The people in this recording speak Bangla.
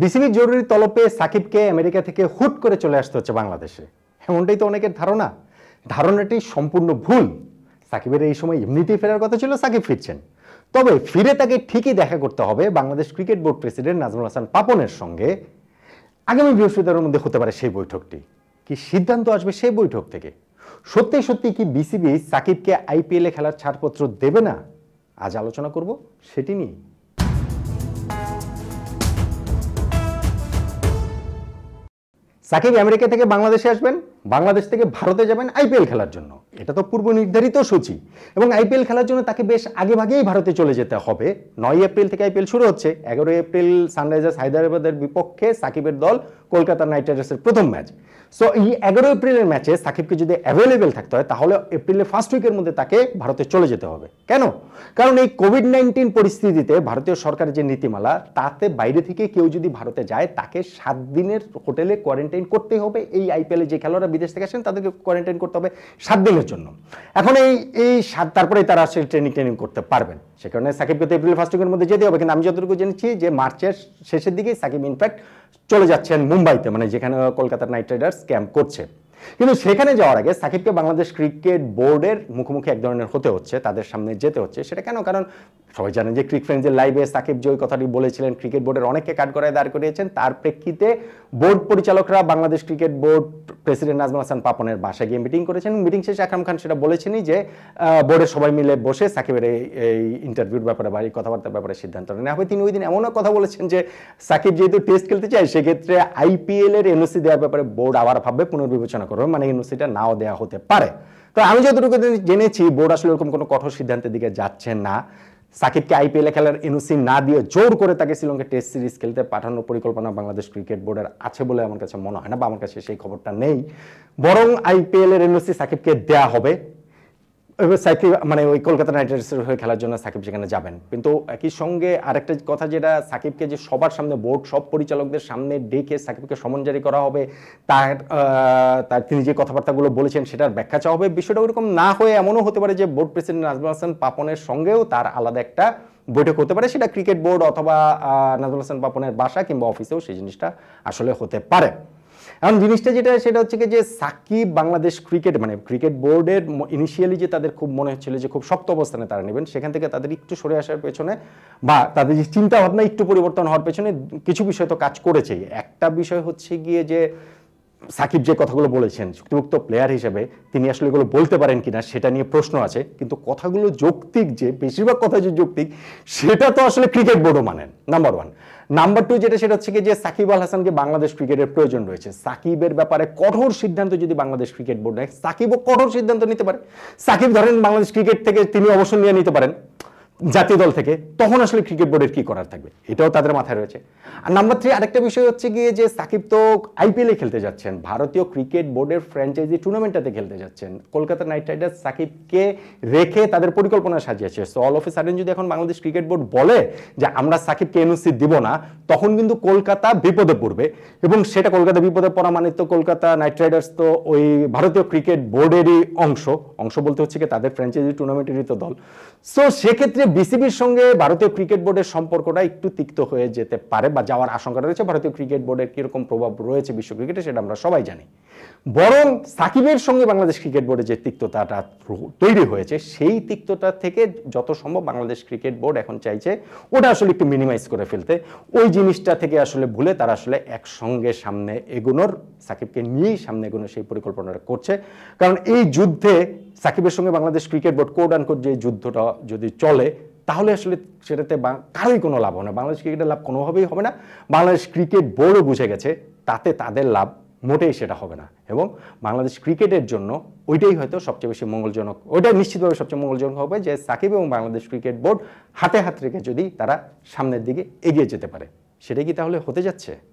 বিসিবির জরুরি তলপে সাকিবকে আমেরিকা থেকে হুট করে চলে আসতে হচ্ছে বাংলাদেশে এমনটাই তো অনেকের ধারণা ধারণাটি সম্পূর্ণ ভুল সাকিবের এই সময় এমনিতেই ফেরার কথা ছিল সাকিব ফিরছেন তবে ফিরে তাকে ঠিকই দেখা করতে হবে Bangladesh cricket board president Nazmul Hasan পাপনের সঙ্গে আগামী বৃহস্পতিবারের মধ্যে হতে পারে সেই বৈঠকটি কি সিদ্ধান্ত আসবে সেই বৈঠক থেকে সত্যি সত্যি কি বিসিবি সাকিবকে আইপিএলে খেলার ছাড়পত্র দেবে না আজ আলোচনা করব সেটি নিয়ে সাকিব আমেরিকা থেকে বাংলাদেশে আসবেন বাংলাদেশ থেকে ভারতে যাবেন আইপিএল খেলার জন্য এটা তো পূর্ব নির্ধারিত সূচি এবং আইপিএল খেলার জন্য তাকে বেশ আগে ভাগেই ভারতে চলে যেতে হবে নয় এপ্রিল থেকে আইপিএল শুরু হচ্ছে এগারোই এপ্রিল সানরাইজার্স হায়দ্রাবাদের বিপক্ষে সাকিবের দল কলকাতা নাইট রাইডার্সের প্রথম ম্যাচ সো এই এগারো এপ্রিলের ম্যাচে সাকিবকে যদি অ্যাভেলেবেল থাকতে হয় তাহলে এপ্রিলের ফার্স্ট উইকের মধ্যে তাকে ভারতে চলে যেতে হবে কেন কারণ এই কোভিড নাইন্টিন পরিস্থিতিতে ভারতীয় সরকারের যে নীতিমালা তাতে বাইরে থেকে কেউ যদি ভারতে যায় তাকে সাত দিনের হোটেলে কোয়ারেন্টাইন করতে হবে এই আইপিএলে যে খেলোয়াড় যারা বিদেশ থেকে আসেন তাদেরকে কোয়ারেন্টাইন করতে হবে সাত দিনের জন্য এখন এই এই সাত তারপরেই তারা আসলে ট্রেনিং ট্রেনিং করতে পারবেন সে কারণে সাকিবকে তো এপ্রিল ফার্স্ট উইকের মধ্যে যেতে হবে কিন্তু আমি যতটুকু জেনেছি যে মার্চের শেষের দিকেই সাকিব ইনফ্যাক্ট চলে যাচ্ছেন মুম্বাইতে মানে যেখানে কলকাতার নাইট রাইডার্স ক্যাম্প করছে কিন্তু সেখানে যাওয়ার আগে সাকিবকে বাংলাদেশ ক্রিকেট বোর্ডের মুখোমুখি এক ধরনের হতে হচ্ছে তাদের সামনে যেতে হচ্ছে সেটা কেন কারণ সবাই জানেন যে ক্রিক ফ্রেন্ডসের লাইভে সাকিব জয় কথাটি বলেছিলেন ক্রিকেট বোর্ডের অনেককে কাট করায় দাঁড় করিয়েছেন তার প্রেক্ষিতে বোর্ড পরিচালকরা Bangladesh cricket board president Nazmul Hasan পাপনের বাসায় গিয়ে মিটিং করেছেন মিটিং শেষে আকরাম খান সেটা বলেছেনই যে বোর্ডের সবাই মিলে বসে সাকিবের এই ইন্টারভিউর ব্যাপারে বা এই কথাবার্তার ব্যাপারে সিদ্ধান্ত নেওয়া হবে তিনি ওই দিন এমনও কথা বলেছেন যে সাকিব যেহেতু টেস্ট খেলতে চায় সেক্ষেত্রে আইপিএল এর এনওসি দেওয়ার ব্যাপারে বোর্ড আবার ভাববে পুনর্বিবেচনা করবে মানে এনওসিটা নাও দেওয়া হতে পারে তো আমি যতটুকু জেনেছি বোর্ড আসলে এরকম কোনো কঠোর সিদ্ধান্তের দিকে যাচ্ছে না সাকিবকে আইপিএলে খেলার এনওসি না দিয়ে জোর করে তাকে শ্রীলঙ্কা টেস্ট সিরিজ খেলতে পাঠানোর পরিকল্পনা বাংলাদেশ ক্রিকেট বোর্ডের আছে বলে আমার কাছে মনে হয় না বা আমার কাছে সেই খবরটা নেই বরং আইপিএল এর এনওসি সাকিবকে দেয়া হবে সাকিব মানে ওই কলকাতা নাইট রাইডার্সের হয়ে খেলার জন্য সাকিব সেখানে যাবেন কিন্তু একই সঙ্গে আরেকটা কথা যেটা সাকিবকে যে সবার সামনে বোর্ড সব পরিচালকদের সামনে ডেকে সাকিবকে সমন জারি করা হবে তার তার তিনি যে কথাবার্তাগুলো বলেছেন সেটার ব্যাখ্যা চাওয়া হবে বিষয়টা ওরকম না হয়ে এমনও হতে পারে যে বোর্ড প্রেসিডেন্ট নাজমুল হাসান পাপনের সঙ্গেও তার আলাদা একটা বৈঠক হতে পারে সেটা ক্রিকেট বোর্ড অথবা নাজমুল হাসান পাপনের বাসা কিংবা অফিসেও সেই জিনিসটা আসলে হতে পারে এখন জিনিসটা যেটা সেটা হচ্ছে যে সাকিব বাংলাদেশ ক্রিকেট মানে ক্রিকেট বোর্ডের ইনিশিয়ালি যে তাদের খুব মনে হচ্ছিল যে খুব শক্ত অবস্থানে তারা নেবেন সেখান থেকে তাদের একটু সরে আসার পেছনে বা তাদের যে চিন্তা ভাবনা একটু পরিবর্তন হওয়ার পেছনে কিছু বিষয় তো কাজ করেছেই একটা বিষয় হচ্ছে গিয়ে যে সাকিব যে কথাগুলো বলেছেন চুক্তিভুক্ত প্লেয়ার হিসেবে তিনি আসলে এগুলো বলতে পারেন কিনা সেটা নিয়ে প্রশ্ন আছে কিন্তু কথাগুলো যৌক্তিক যে বেশিরভাগ কথা যে যৌক্তিক সেটা তো আসলে ক্রিকেট বোর্ডও মানেন নাম্বার ওয়ান নাম্বার টু যেটা সেটা হচ্ছে যে সাকিব আল হাসানকে বাংলাদেশ ক্রিকেটের প্রয়োজন রয়েছে সাকিবের ব্যাপারে কঠোর সিদ্ধান্ত যদি বাংলাদেশ ক্রিকেট বোর্ড নেয় সাকিবও কঠোর সিদ্ধান্ত নিতে পারে সাকিব ধরেন বাংলাদেশ ক্রিকেট থেকে তিনি অবসর নিয়ে নিতে পারেন জাতীয় দল থেকে তখন আসলে ক্রিকেট বোর্ডের কি করার থাকবে এটাও তাদের মাথায় রয়েছে আর নাম্বার থ্রি আরেকটা বিষয় হচ্ছে গিয়ে যে সাকিব তো আইপিএলে খেলতে যাচ্ছেন ভারতীয় ক্রিকেট বোর্ডের ফ্র্যাঞ্চাইজি টুর্নামেন্টটাতে খেলতে যাচ্ছেন কলকাতা নাইট রাইডার্স সাকিবকে রেখে তাদের পরিকল্পনা সাজিয়েছে so all of a sudden যদি এখন বাংলাদেশ ক্রিকেট বোর্ড বলে যে আমরা সাকিবকে এনওসি দিব না তখন কিন্তু কলকাতা বিপদে পড়বে এবং সেটা কলকাতা বিপদে পড়া মানে তো কলকাতা নাইট রাইডার্স তো ওই ভারতীয় ক্রিকেট বোর্ডেরই অংশ অংশ বলতে হচ্ছে কি তাদের ফ্র্যাঞ্চাইজি টুর্নামেন্টেরই তো দল সো সেক্ষেত্রে বিসিবির সঙ্গে ভারতীয় ক্রিকেট বোর্ডের সম্পর্কটা একটু তিক্ত হয়ে যেতে পারে বা যাওয়ার আশঙ্কা রয়েছে ভারতীয় ক্রিকেট বোর্ডের কীরকম প্রভাব রয়েছে বিশ্ব ক্রিকেটে সেটা আমরা সবাই জানি বরং সাকিবের সঙ্গে বাংলাদেশ ক্রিকেট বোর্ডে যে তিক্ততাটা তৈরি হয়েছে সেই তিক্ততা থেকে যত সম্ভব বাংলাদেশ ক্রিকেট বোর্ড এখন চাইছে ওটা আসলে একটু মিনিমাইজ করে ফেলতে ওই জিনিসটা থেকে আসলে ভুলে তারা আসলে একসঙ্গে সামনে এগোনোর সাকিবকে নিয়েই সামনে এগোনোর সেই পরিকল্পনাটা করছে কারণ এই যুদ্ধে সাকিবের সঙ্গে বাংলাদেশ ক্রিকেট বোর্ড কোড আনকোড যে যুদ্ধটা যদি চলে তাহলে আসলে সেটাতে কারোই কোনো লাভ হবে না বাংলাদেশ ক্রিকেটের লাভ কোনোভাবেই হবে না বাংলাদেশ ক্রিকেট বোর্ডও বুঝে গেছে তাতে তাদের লাভ মোটেই সেটা হবে না এবং বাংলাদেশ ক্রিকেটের জন্য ওইটাই হয়তো সবচেয়ে বেশি মঙ্গলজনক ওইটাই নিশ্চিতভাবে সবচেয়ে মঙ্গলজনক হবে যে সাকিব এবং বাংলাদেশ ক্রিকেট বোর্ড হাতে হাত রেখে যদি তারা সামনের দিকে এগিয়ে যেতে পারে সেটা কি তাহলে হতে যাচ্ছে